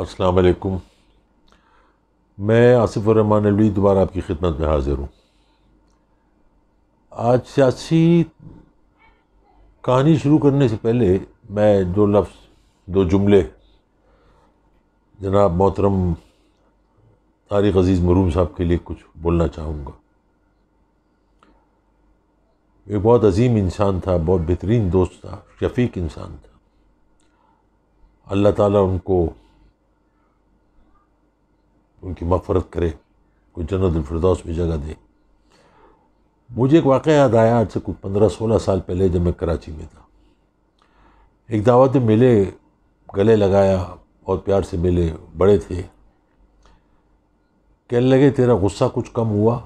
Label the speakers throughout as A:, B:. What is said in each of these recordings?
A: अस्सलाम वालेकुम मैं आसिफ रहमान अलवी दोबारा आपकी खिदमत में हाज़िर हूँ आज सियासी कहानी शुरू करने से पहले मैं दो लफ्ज़ दो जुमले जनाब मोहतरम तारिक अज़ीज़ मरूम साहब के लिए कुछ बोलना चाहूँगा एक बहुत अजीम इंसान था बहुत बेहतरीन दोस्त था शफीक इंसान था अल्लाह ताला उनको उनकी मफ़रत करे कोई जन्नत अलफरदौस में जगह दे मुझे एक वाक़ याद आया आज से कुछ पंद्रह सोलह साल पहले जब मैं कराची में था एक दावत मिले गले लगाया बहुत प्यार से मिले बड़े थे कहने लगे तेरा गुस्सा कुछ कम हुआ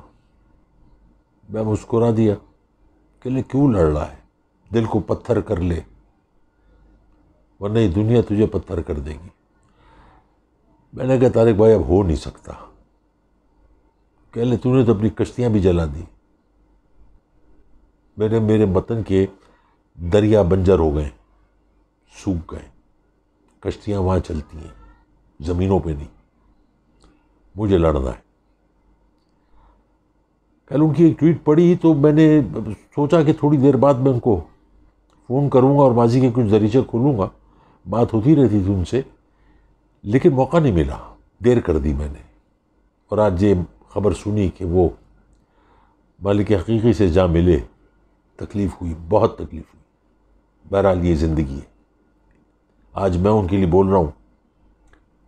A: मैं मुस्कुरा दिया कहले क्यों लड़ रहा है दिल को पत्थर कर ले वरना ये दुनिया तुझे पत्थर कर देगी मैंने कहा तारिक भाई अब हो नहीं सकता कह ले तूने तो अपनी कश्तियाँ भी जला दी मेरे मेरे वतन के दरिया बंजर हो गए सूख गए कश्तियाँ वहाँ चलती हैं ज़मीनों पे नहीं मुझे लड़ना है कल उनकी एक ट्वीट पड़ी तो मैंने सोचा कि थोड़ी देर बाद मैं उनको फ़ोन करूँगा और माजी के कुछ दरीचे खोलूँगा बात होती रहती थी उनसे लेकिन मौका नहीं मिला देर कर दी मैंने और आज ये खबर सुनी कि वो मालिक हकीकी से जा मिले तकलीफ़ हुई बहुत तकलीफ़ हुई बहरहाल ये ज़िंदगी है आज मैं उनके लिए बोल रहा हूँ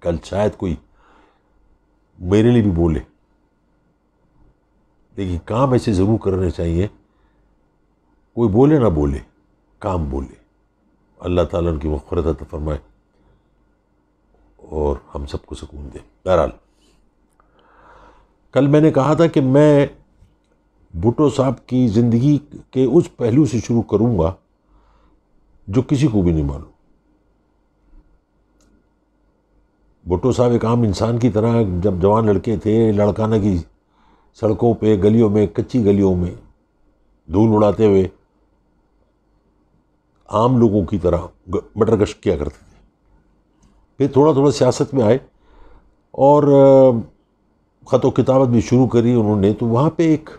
A: कल शायद कोई मेरे लिए भी बोले लेकिन काम ऐसे ज़रूर करने चाहिए कोई बोले ना बोले काम बोले अल्लाह ताला उनकी मफरत फरमाए और हम सबको सुकून दे बहरहाल कल मैंने कहा था कि मैं भुटो साहब की ज़िंदगी के उस पहलू से शुरू करूँगा जो किसी को भी नहीं मालूम भुटो साहब एक आम इंसान की तरह जब जवान लड़के थे लड़काना की सड़कों पे गलियों में कच्ची गलियों में धूल उड़ाते हुए आम लोगों की तरह मटर गश्त किया करते थे फिर थोड़ा थोड़ा सियासत में आए और ख़त किताबत भी शुरू करी उन्होंने तो वहाँ पे एक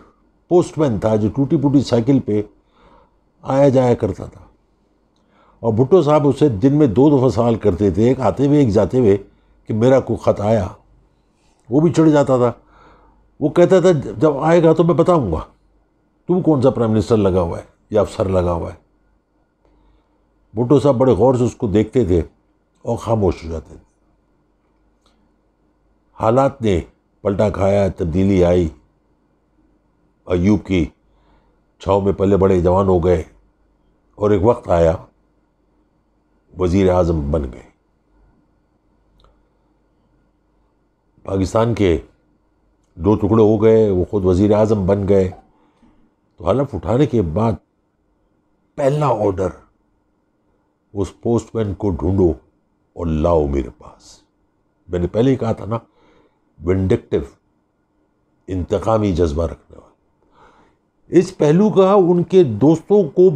A: पोस्टमैन था जो टूटी फूटी साइकिल पे आया जाया करता था और भुट्टो साहब उसे दिन में दो दफ़ा सवाल करते थे एक आते हुए एक जाते हुए कि मेरा को ख़त आया वो भी चढ़ जाता था वो कहता था जब आएगा तो मैं बताऊँगा तुम कौन सा प्राइम मिनिस्टर लगा हुआ है या अफसर लगा हुआ है भुट्टो साहब बड़े गौर से उसको देखते थे और खामोश हो जाते थे हालात ने पलटा खाया तब्दीली आई अयूब की छाव में पले बड़े जवान हो गए और एक वक्त आया वज़ी अजम बन गए पाकिस्तान के दो टुकड़े हो गए वो ख़ुद वज़ी अजम बन गए तो हलफ उठाने के बाद पहला ऑर्डर उस पोस्टमैन को ढूंढो और लाओ मेरे पास मैंने पहले ही कहा था ना विंडिक्टिव इंतकामी जज्बा रखने वाला इस पहलू का उनके दोस्तों को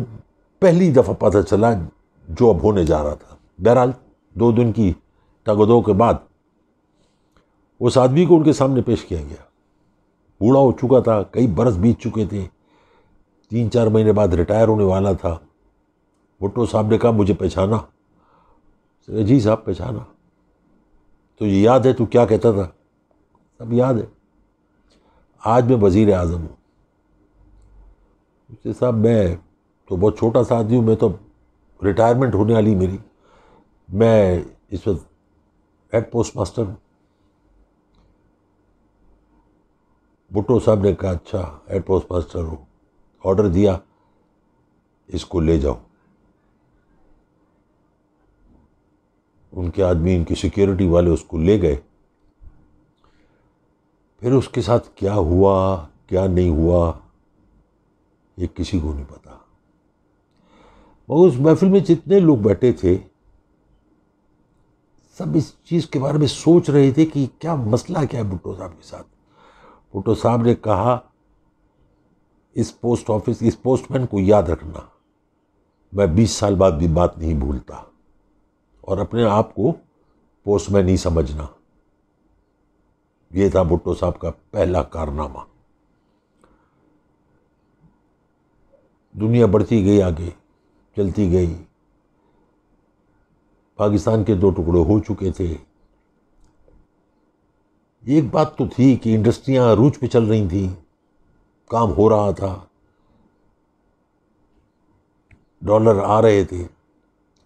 A: पहली दफ़ा पता चला जो अब होने जा रहा था बहरहाल दो दिन की तगदो के बाद उस आदमी को उनके सामने पेश किया गया बूढ़ा हो चुका था कई बरस बीत चुके थे तीन चार महीने बाद रिटायर होने वाला था भुट्टो साहब ने कहा मुझे पहचाना तो जी साहब पहचाना तुझे तो याद है तू क्या कहता था सब याद है आज मैं वज़ी अजम हूँ उसके साहब मैं तो बहुत छोटा सा आदमी हूँ मैं तो रिटायरमेंट होने वाली मेरी मैं इस वक्त हेड पोस्ट मास्टर हूँ भुट्टो साहब ने कहा अच्छा हेड पोस्ट मास्टर हो ऑर्डर दिया इसको ले जाओ उनके आदमी इनकी सिक्योरिटी वाले उसको ले गए फिर उसके साथ क्या हुआ क्या नहीं हुआ ये किसी को नहीं पता मगर उस महफिल में जितने लोग बैठे थे सब इस चीज़ के बारे में सोच रहे थे कि क्या मसला क्या है भुट्टो साहब के साथ भुट्टो साहब ने कहा इस पोस्ट ऑफिस इस पोस्टमैन को याद रखना मैं 20 साल बाद भी बात नहीं भूलता और अपने आप को पोस्ट में नहीं समझना ये था भुट्टो साहब का पहला कारनामा दुनिया बढ़ती गई आगे चलती गई पाकिस्तान के दो टुकड़े हो चुके थे एक बात तो थी कि इंडस्ट्रियां रूज पे चल रही थी काम हो रहा था डॉलर आ रहे थे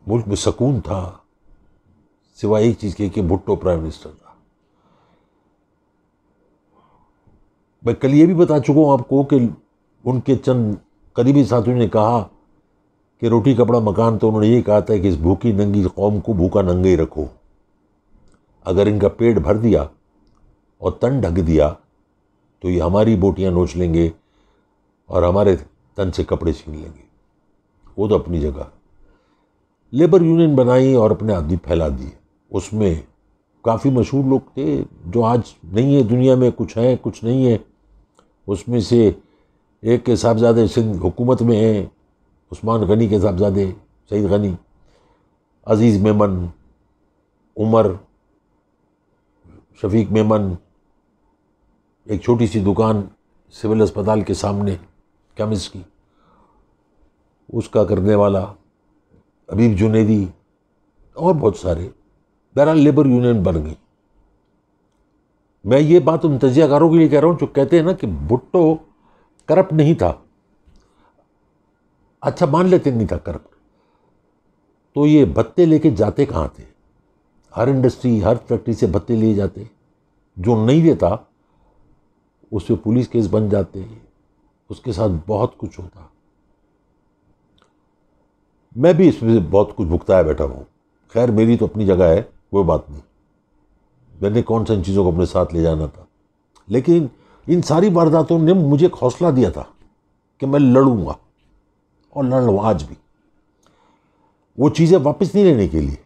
A: मुल्क में सुकून था सिवाय एक चीज़ के कि भुट्टो प्राइम मिनिस्टर था मैं कल ये भी बता चुका हूँ आपको कि उनके चंद करीबी साथियों ने कहा कि रोटी कपड़ा मकान तो उन्होंने ये कहा था कि इस भूखी नंगी कौम को भूखा नंगे ही रखो अगर इनका पेट भर दिया और तन ढक दिया तो ये हमारी बोटियां नोच लेंगे और हमारे तन से कपड़े छीन लेंगे वो तो अपनी जगह लेबर यूनियन बनाई और अपने आदमी फैला दिए उसमें काफ़ी मशहूर लोग थे जो आज नहीं है दुनिया में कुछ हैं कुछ नहीं है उसमें से एक के साहबजादे सिंध हुकूमत में हैं उस्मान गनी के साहबजादे सईद गनी अज़ीज़ मेमन उमर शफीक मेमन एक छोटी सी दुकान सिविल अस्पताल के सामने केमिस्ट की उसका करने वाला अबीब जुनेदी और बहुत सारे बहरहाल लेबर यूनियन बन गई मैं ये बात उन तजियाकारों के लिए कह रहा हूँ जो कहते हैं ना कि भुट्टो करप्ट नहीं था अच्छा मान लेते नहीं था करप्ट तो ये भत्ते लेके जाते कहाँ थे हर इंडस्ट्री हर फैक्ट्री से भत्ते लिए जाते जो नहीं देता उस पर पुलिस केस बन जाते उसके साथ बहुत कुछ होता मैं भी इसमें बहुत कुछ भुगताया बैठा हूँ खैर मेरी तो अपनी जगह है कोई बात नहीं मैंने कौन सा इन चीज़ों को अपने साथ ले जाना था लेकिन इन सारी वारदातों ने मुझे एक हौसला दिया था कि मैं लड़ूंगा और लड़ लूँ आज भी वो चीज़ें वापस नहीं लेने के लिए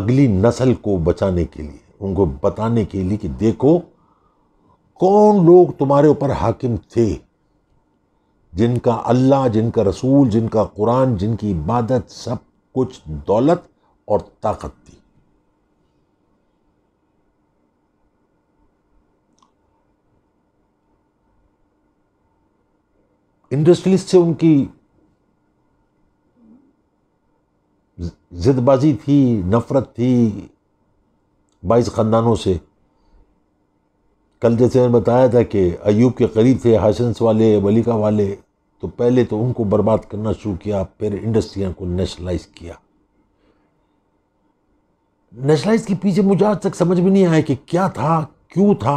A: अगली नस्ल को बचाने के लिए उनको बताने के लिए कि देखो कौन लोग तुम्हारे ऊपर हाकिम थे जिनका अल्लाह जिनका रसूल जिनका कुरान जिनकी इबादत सब कुछ दौलत और ताकत थी इंडस्ट्रियलिस्ट से उनकी जिदबाजी थी नफ़रत थी बाईस ख़ानदानों से कल जैसे मैंने बताया था कि अयूब के करीब थे हाशंस वाले वलिका वाले तो पहले तो उनको बर्बाद करना शुरू किया फिर इंडस्ट्रियाँ को नेशनलाइज किया नेशनलाइज के पीछे मुझे आज तक समझ में नहीं आया कि क्या था क्यों था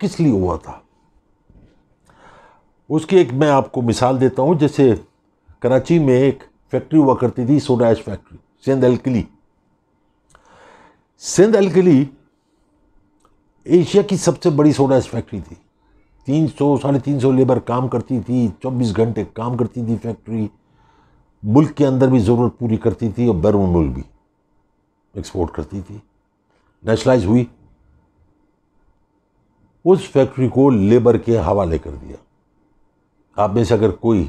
A: किस लिए हुआ था उसकी एक मैं आपको मिसाल देता हूँ जैसे कराची में एक फैक्ट्री हुआ करती थी soda ash factory Sindh alkali Sindh alkali Asia की सबसे बड़ी सोडा ऐश फैक्ट्री थी तीन सौ साढ़े तीन सौ लेबर काम करती थी चौबीस घंटे काम करती थी फैक्ट्री मुल्क के अंदर भी ज़रूरत पूरी करती थी और बैरून मुल्क भी एक्सपोर्ट करती थी नेशनलाइज हुई उस फैक्ट्री को लेबर के हवाले कर दिया आप में से अगर कोई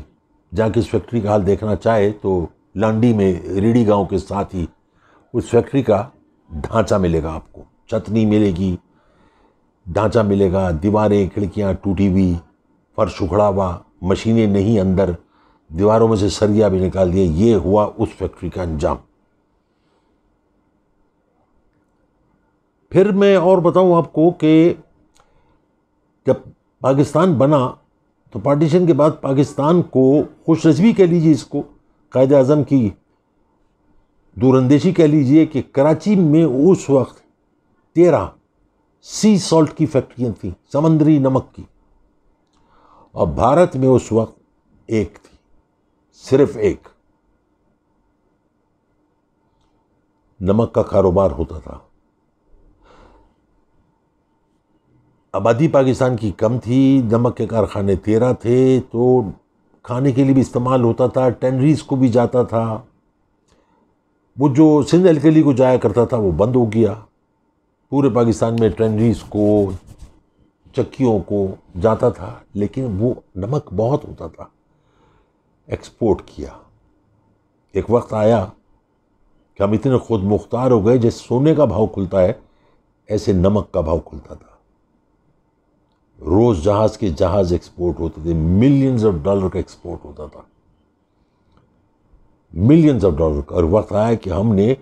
A: जाके इस फैक्ट्री का हाल देखना चाहे तो लांडी में रेडी गांव के साथ ही उस फैक्ट्री का ढांचा मिलेगा आपको छतनी मिलेगी ढांचा मिलेगा दीवारें खिड़कियाँ टूटी हुई फर्श उखड़ा हुआ मशीनें नहीं अंदर दीवारों में से सरिया भी निकाल दिए ये हुआ उस फैक्ट्री का अंजाम फिर मैं और बताऊं आपको कि जब पाकिस्तान बना तो पार्टीशन के बाद पाकिस्तान को खुश रजवी कह लीजिए इसको कायद अजम की दूरंदेशी कह लीजिए कि कराची में उस वक्त तेरह सी सॉल्ट की फैक्ट्रियाँ थी समंदरी नमक की और भारत में उस वक्त एक थी सिर्फ एक नमक का कारोबार होता था आबादी पाकिस्तान की कम थी नमक के कारखाने तेरह थे तो खाने के लिए भी इस्तेमाल होता था टेनरीज को भी जाता था वो जो सिंध अलकली को जाया करता था वो बंद हो गया पूरे पाकिस्तान में टेनरीज को चक्कियों को जाता था लेकिन वो नमक बहुत होता था एक्सपोर्ट किया एक वक्त आया कि हम इतने खुद मुख्तार हो गए जैसे सोने का भाव खुलता है ऐसे नमक का भाव खुलता था रोज़ जहाज़ के जहाज़ एक्सपोर्ट होते थे मिलियंस ऑफ डॉलर का एक्सपोर्ट होता था मिलियंस ऑफ डॉलर का और वक्त आया कि हमने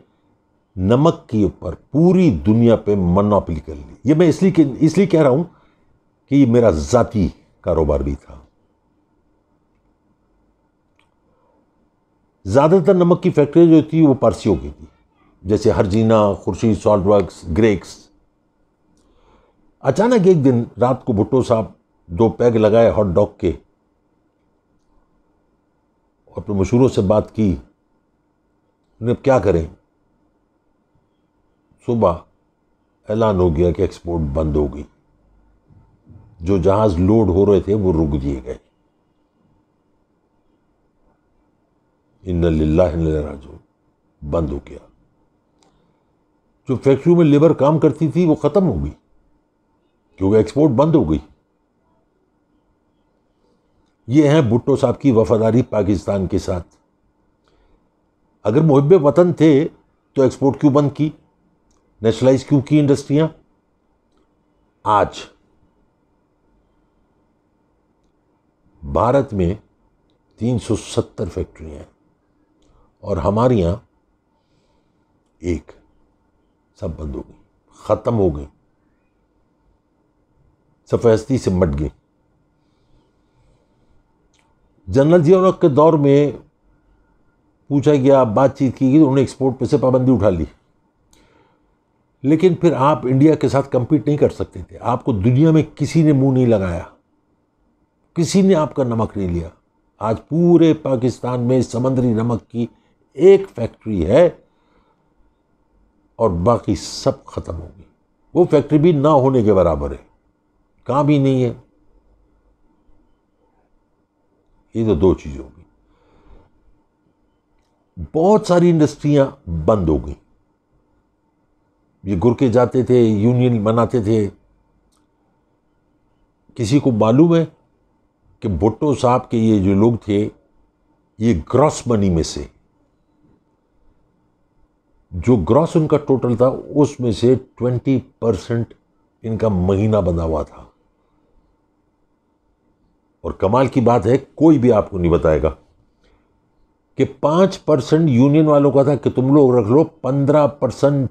A: नमक के ऊपर पूरी दुनिया पे मनोपली कर ली ये मैं इसलिए इसलिए कह रहा हूँ कि ये मेरा ज़ाती कारोबार भी था ज़्यादातर नमक की फैक्ट्री जो थी वो पारसियों की थी जैसे हरजीना खुर्शी सॉल्ट वर्क ग्रेक्स अचानक एक दिन रात को भुट्टो साहब दो पैग लगाए हॉट डॉग के और अपने मशहूरों से बात की उन्हें क्या करें सुबह ऐलान हो गया कि एक्सपोर्ट बंद हो गई जो जहाज़ लोड हो रहे थे वो रुक दिए गए इन बंद हो गया जो फैक्ट्री में लेबर काम करती थी वो ख़त्म हो गई क्योंकि एक्सपोर्ट बंद हो गई ये है भुट्टो साहब की वफादारी पाकिस्तान के साथ अगर मुहब वतन थे तो एक्सपोर्ट क्यों बंद की नेशनलाइज क्यों की इंडस्ट्रियां आज भारत में 370 फैक्ट्रियां हैं और हमारे यहाँ एक सब बंद हो गई ख़त्म हो गई सफहस्ती से मट गई जनरल जियाउलक के दौर में पूछा गया बातचीत की गई उन्होंने एक्सपोर्ट पर से पाबंदी उठा ली लेकिन फिर आप इंडिया के साथ कम्पीट नहीं कर सकते थे आपको दुनिया में किसी ने मुंह नहीं लगाया किसी ने आपका नमक नहीं लिया आज पूरे पाकिस्तान में समंदरी नमक की एक फैक्ट्री है और बाकी सब खत्म होगी वो फैक्ट्री भी ना होने के बराबर है कहाँ भी नहीं है ये तो दो चीजें होगी बहुत सारी इंडस्ट्रियां बंद हो गई ये गुरके जाते थे यूनियन बनाते थे किसी को मालूम है कि भुट्टो साहब के ये जो लोग थे ये ग्रॉस मनी में से जो ग्रॉस उनका टोटल था उसमें से ट्वेंटी परसेंट इनका महीना बना हुआ था और कमाल की बात है कोई भी आपको नहीं बताएगा कि पाँच परसेंट यूनियन वालों का था कि तुम लोग रख लो पंद्रह परसेंट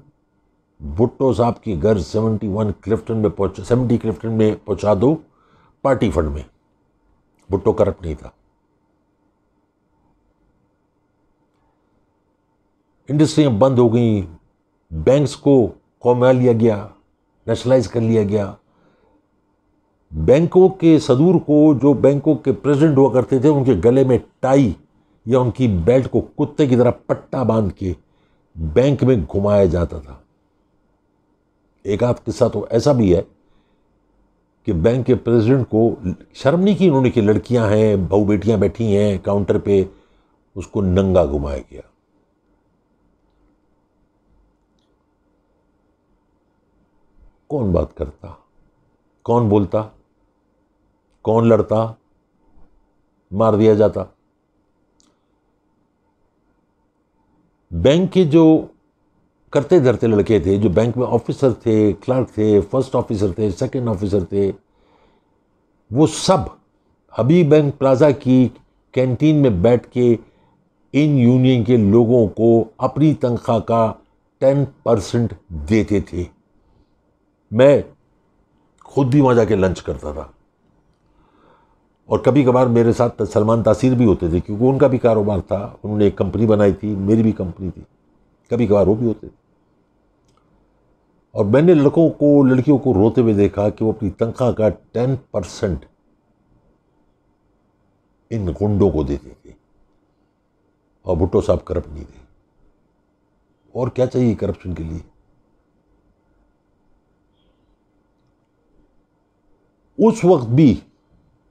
A: भुट्टो साहब की घर सेवेंटी वन क्लिफ्टन में पहुंचा सेवेंटी क्लिफ्टन में पहुँचा दो पार्टी फंड में भुट्टो करप्ट नहीं था इंडस्ट्रियाँ बंद हो गई बैंक्स को कौमा लिया गया नेशनलाइज कर लिया गया बैंकों के सदूर को जो बैंकों के प्रेसिडेंट हुआ करते थे उनके गले में टाई या उनकी बेल्ट को कुत्ते की तरह पट्टा बांध के बैंक में घुमाया जाता था एक आध किस्सा तो ऐसा भी है कि बैंक के प्रेसिडेंट को शर्म नहीं की उन्होंने कि लड़कियां हैं बहू बेटियां बैठी हैं काउंटर पे उसको नंगा घुमाया गया कौन बात करता कौन बोलता कौन लड़ता मार दिया जाता बैंक के जो करते धरते लड़के थे जो बैंक में ऑफिसर थे क्लर्क थे फर्स्ट ऑफिसर थे सेकंड ऑफिसर थे वो सब हबीब बैंक प्लाजा की कैंटीन में बैठ के इन यूनियन के लोगों को अपनी तनख्वाह का टेन परसेंट देते थे मैं खुद भी वहाँ जाके लंच करता था और कभी कभार मेरे साथ सलमान तासीर भी होते थे क्योंकि उनका भी कारोबार था उन्होंने एक कंपनी बनाई थी मेरी भी कंपनी थी कभी कभार वो भी होते थे और मैंने लड़कों को लड़कियों को रोते हुए देखा कि वो अपनी तनख्वाह का टेन परसेंट इन गुंडों को दे देते और भुट्टो साहब करप्ट नहीं थे और क्या चाहिए करप्शन के लिए उस वक्त भी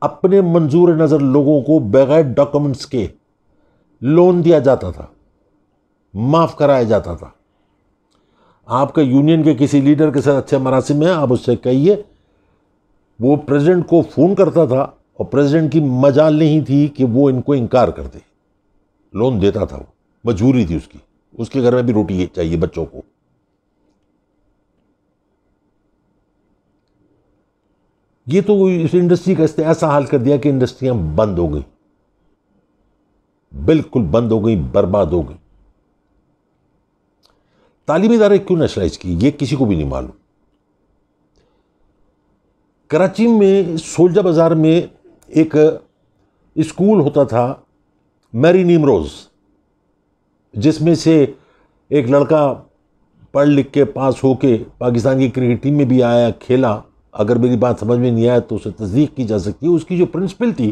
A: अपने मंजूर नज़र लोगों को बगैर डॉक्यूमेंट्स के लोन दिया जाता था माफ़ कराया जाता था आपके यूनियन के किसी लीडर के साथ अच्छे मरासिम में आप उससे कहिए वो प्रेसिडेंट को फ़ोन करता था और प्रेसिडेंट की मजाल नहीं थी कि वो इनको इनकार कर दे लोन देता था वो मजबूरी थी उसकी उसके घर में भी रोटी चाहिए बच्चों को ये तो इस इंडस्ट्री का इसने ऐसा हाल कर दिया कि इंडस्ट्रियां बंद हो गई बिल्कुल बंद हो गई बर्बाद हो गई तालीमी इदारे क्यों नेशनलाइज की ये किसी को भी नहीं मालूम कराची में सोल्जा बाज़ार में एक स्कूल होता था मैरी नीमरोज़ जिसमें से एक लड़का पढ़ लिख के पास होके पाकिस्तान की क्रिकेट टीम में भी आया खेला अगर मेरी बात समझ में नहीं आया तो उसे तस्दीक की जा सकती है उसकी जो प्रिंसिपल थी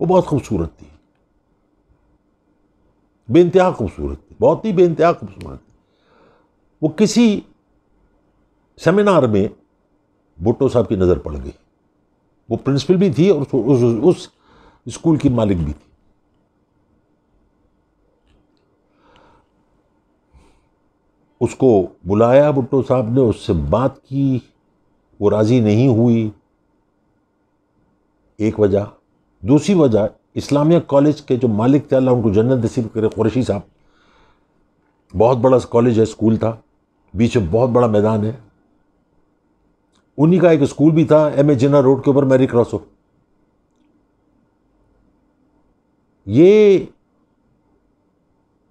A: वो बहुत खूबसूरत थी बेानतहा खूबसूरत थी बहुत ही बेानतहा खूबसूरत थी वो किसी सेमिनार में भुट्टो साहब की नज़र पड़ गई वो प्रिंसिपल भी थी और उस, उस, उस स्कूल की मालिक भी थी उसको बुलाया भुट्टो साहब ने उससे बात की वो राज़ी नहीं हुई एक वजह दूसरी वजह इस्लामिया कॉलेज के जो मालिक थे अल्लाह उनको जन्नत नसीब करे कुरैशी साहब बहुत बड़ा कॉलेज है स्कूल था बीच में बहुत बड़ा मैदान है उन्हीं का एक स्कूल भी था एम ए जिना रोड के ऊपर मैरी क्रॉस हो ये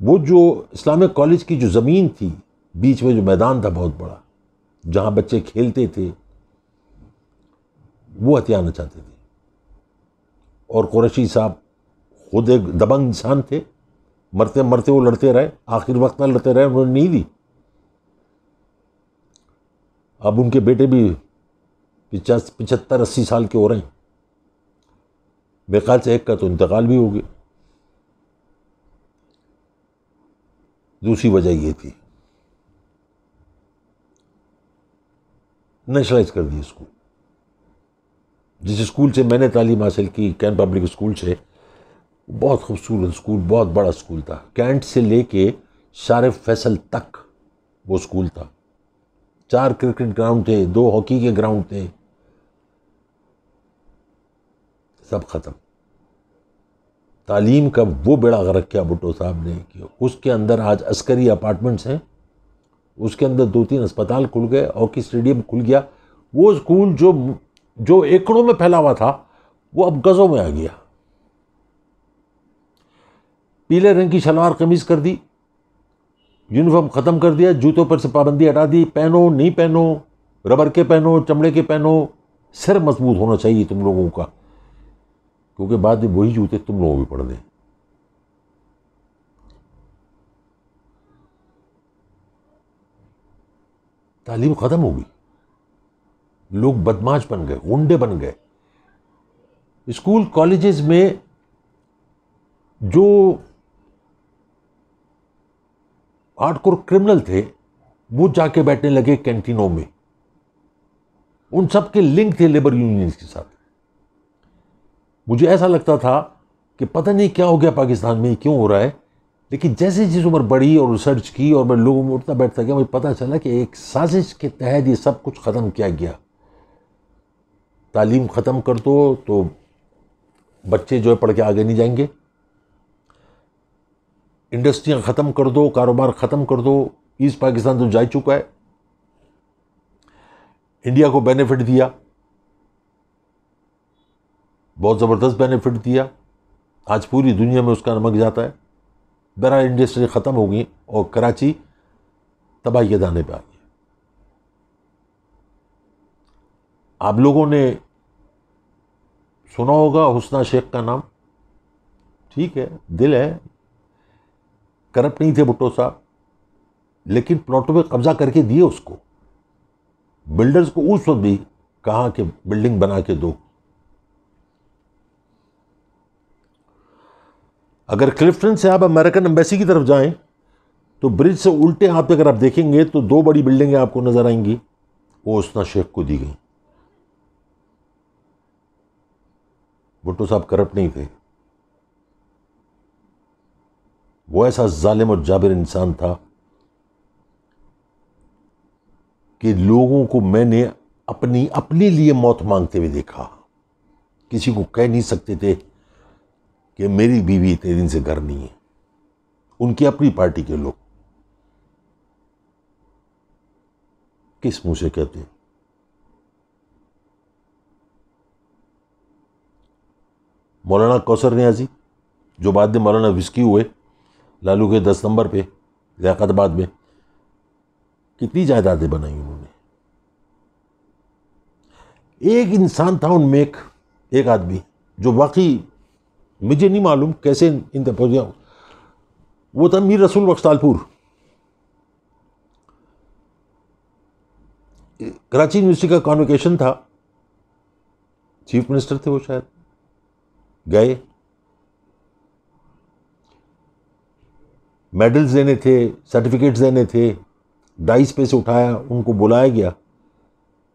A: वो जो इस्लामिक कॉलेज की जो ज़मीन थी बीच में जो मैदान था बहुत बड़ा जहाँ बच्चे खेलते थे वो आना चाहते थे और कुरैशी साहब खुद एक दबंग इंसान थे मरते मरते वो लड़ते रहे आखिर वक्त में लड़ते रहे उन्होंने नहीं दी अब उनके बेटे भी पिचास पिचहत्तर अस्सी साल के हो रहे हैं बेकाल से एक का तो इंतकाल भी हो गया दूसरी वजह ये थी नेशनलाइज कर दी स्कूल जिस स्कूल से मैंने तालीम हासिल की कैन पब्लिक स्कूल से बहुत खूबसूरत स्कूल बहुत बड़ा स्कूल था कैंट से लेके शार फैसल तक वो स्कूल था चार क्रिकेट ग्राउंड थे दो हॉकी के ग्राउंड थे सब ख़त्म तालीम का वो बेड़ा गर्क किया भुट्टो साहब ने कि उसके अंदर आज अस्करी अपार्टमेंट्स हैं उसके अंदर दो तीन अस्पताल खुल गए हॉकी स्टेडियम खुल गया वो स्कूल जो जो एकड़ों में फैला हुआ था वो अब गज़ों में आ गया पीले रंग की शलवार कमीज कर दी यूनिफॉर्म ख़त्म कर दिया जूतों पर से पाबंदी हटा दी पहनो नहीं पहनो रबर के पहनो चमड़े के पहनो सिर मजबूत होना चाहिए तुम लोगों का क्योंकि बाद में वही जूते तुम लोगों भी पढ़ दें तालीम ख़त्म होगी लोग बदमाश बन गए गुंडे बन गए स्कूल कॉलेजेस में जो कोर क्रिमिनल थे वो जाके बैठने लगे कैंटीनों में उन सब के लिंक थे लेबर यूनियंस के साथ मुझे ऐसा लगता था कि पता नहीं क्या हो गया पाकिस्तान में क्यों हो रहा है लेकिन जैसे जिस उम्र बढ़ी और रिसर्च की और मैं लोगों में उठता बैठता गया मुझे पता चला कि एक साजिश के तहत ये सब कुछ ख़त्म किया गया तालीम ख़त्म कर दो तो बच्चे जो है पढ़ के आगे नहीं जाएंगे इंडस्ट्रियाँ ख़त्म कर दो कारोबार ख़त्म कर दो ईस्ट पाकिस्तान तो जा चुका है इंडिया को बेनिफिट दिया बहुत ज़बरदस्त बेनिफिट दिया आज पूरी दुनिया में उसका नमक जाता है बरा इंडस्ट्री ख़त्म हो गई और कराची तबाही के दाने पर आ गई आप लोगों ने सुना होगा हुसना शेख का नाम ठीक है दिल है करप्ट नहीं थे भुट्टो साहब लेकिन प्लॉटों पे कब्जा करके दिए उसको बिल्डर्स को उस वक्त भी कहा कि बिल्डिंग बना के दो अगर क्लिफ्टन से आप अमेरिकन एम्बेसी की तरफ जाएं तो ब्रिज से उल्टे हाथ पे अगर आप देखेंगे तो दो बड़ी बिल्डिंगें आपको नज़र आएंगी वो उसना शेख को दी गई भुट्टो तो साहब करप्ट नहीं थे वो ऐसा जालिम और जाबिर इंसान था कि लोगों को मैंने अपनी अपने लिए मौत मांगते हुए देखा किसी को कह नहीं सकते थे कि मेरी बीवी इतने दिन से घर नहीं है उनकी अपनी पार्टी के लोग किस मुंह से कहते हैं मौलाना कौसर न्याजी जो बाद में मौलाना विस्की हुए लालू के दस नंबर पे लियाकतबाद में कितनी जायदादें बनाई उन्होंने एक इंसान था उनमें एक एक आदमी जो वाकई मुझे नहीं मालूम कैसे इन तक पहुँच गया वो था मीर रसूल बख्तालपुर कराची यूनिवर्सिटी का कॉन्वकेशन था चीफ मिनिस्टर थे वो शायद गए मेडल्स देने थे सर्टिफिकेट्स देने थे डाइस पे से उठाया उनको बुलाया गया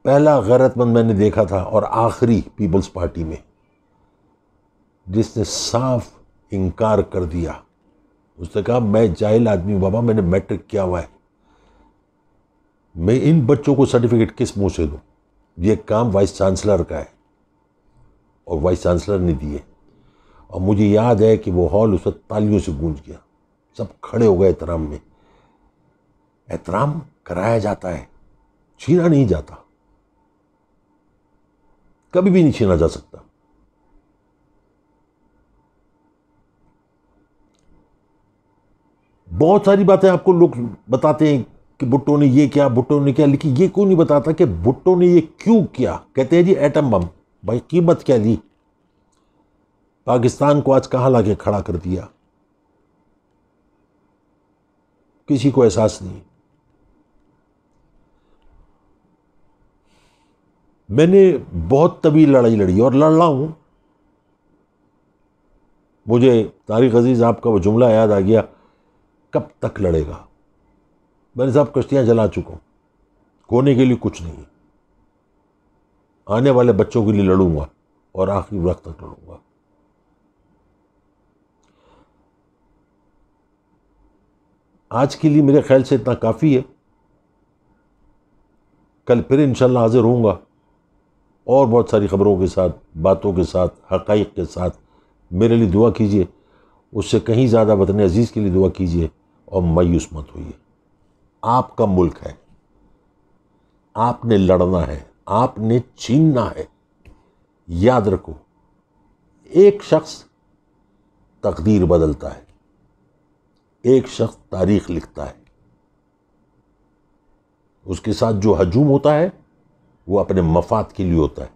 A: पहला गैरतमंद मैंने देखा था और आखिरी पीपल्स पार्टी में जिसने साफ इनकार कर दिया उसने कहा मैं जाहिल आदमी बाबा मैंने मैट्रिक किया हुआ है मैं इन बच्चों को सर्टिफिकेट किस मुंह से दूँ ये काम वाइस चांसलर का है और वाइस चांसलर ने दिए और मुझे याद है कि वो हॉल उस वक्त तालियों से गूंज गया सब खड़े हो गए एहतराम में एहतराम कराया जाता है छीना नहीं जाता कभी भी नहीं छीना जा सकता बहुत सारी बातें आपको लोग बताते हैं कि भुट्टो ने ये किया भुट्टो ने क्या लेकिन ये क्यों नहीं बताता कि भुट्टो ने ये क्यों किया कहते हैं जी एटम बम भाई कीमत क्या ली पाकिस्तान को आज कहाँ लाके खड़ा कर दिया किसी को एहसास नहीं मैंने बहुत तभी लड़ाई लड़ी और लड़ रहा हूँ मुझे तारिक अजीज़ आपका वो जुमला याद आ गया कब तक लड़ेगा मैंने साहब कश्तियाँ जला चुका हूँ कोने के लिए कुछ नहीं आने वाले बच्चों के लिए लड़ूंगा और आखिरी वक्त तक लड़ूंगा आज के लिए मेरे ख्याल से इतना काफ़ी है कल फिर इन हाज़िर होऊंगा और बहुत सारी ख़बरों के साथ बातों के साथ हक़ के साथ मेरे लिए दुआ कीजिए उससे कहीं ज़्यादा वतन अजीज़ के लिए दुआ कीजिए और मायूस मत होइए आपका मुल्क है आपने लड़ना है आपने छीनना है याद रखो एक शख्स तकदीर बदलता है एक शख्स तारीख लिखता है उसके साथ जो हजूम होता है वो अपने मफाद के लिए होता है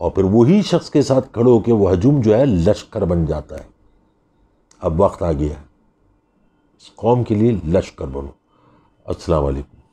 A: और फिर वही शख्स के साथ खड़े होकर वह हजूम जो है लश्कर बन जाता है अब वक्त आ गया इस कौम के लिए लश्कर बनो अस्सलाम वालेकुम